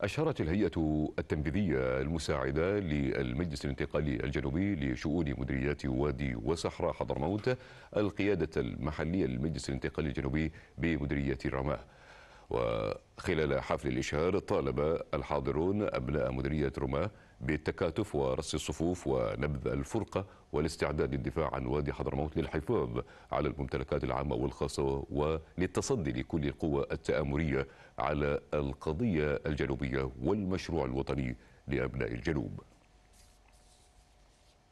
أشارت الهيئة التنفيذية المساعدة للمجلس الانتقالي الجنوبي لشؤون مديريات وادي وصحراء حضرموت القيادة المحلية للمجلس الانتقالي الجنوبي بمديرية رماه و خلال حفل الإشهار طالب الحاضرون أبناء مديرية رماة بالتكاتف ورص الصفوف ونبذ الفرقة والاستعداد للدفاع عن وادي حضرموت للحفاظ على الممتلكات العامة والخاصة وللتصدي لكل القوى التآمرية على القضية الجنوبية والمشروع الوطني لأبناء الجنوب